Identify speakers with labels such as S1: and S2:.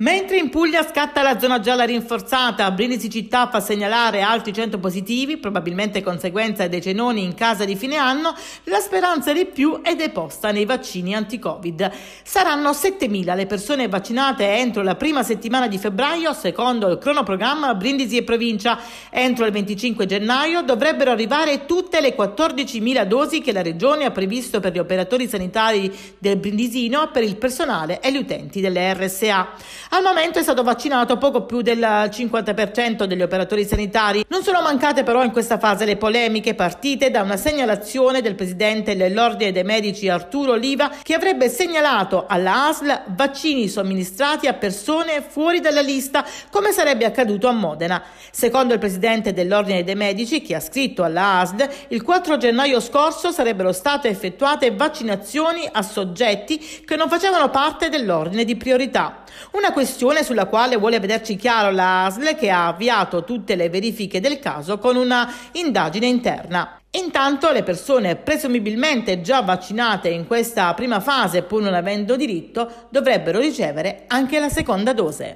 S1: Mentre in Puglia scatta la zona gialla rinforzata, Brindisi Città fa segnalare altri 100 positivi, probabilmente conseguenza dei cenoni in casa di fine anno, la speranza di più è deposta nei vaccini anti-Covid. Saranno 7.000 le persone vaccinate entro la prima settimana di febbraio, secondo il cronoprogramma Brindisi e Provincia. Entro il 25 gennaio dovrebbero arrivare tutte le 14.000 dosi che la Regione ha previsto per gli operatori sanitari del Brindisino, per il personale e gli utenti delle RSA. Al momento è stato vaccinato poco più del 50% degli operatori sanitari. Non sono mancate però in questa fase le polemiche partite da una segnalazione del presidente dell'Ordine dei Medici Arturo Oliva che avrebbe segnalato alla ASL vaccini somministrati a persone fuori dalla lista come sarebbe accaduto a Modena. Secondo il presidente dell'Ordine dei Medici che ha scritto alla ASL, il 4 gennaio scorso sarebbero state effettuate vaccinazioni a soggetti che non facevano parte dell'ordine di priorità. Una questione sulla quale vuole vederci chiaro la ASL che ha avviato tutte le verifiche del caso con una indagine interna. Intanto le persone presumibilmente già vaccinate in questa prima fase pur non avendo diritto dovrebbero ricevere anche la seconda dose.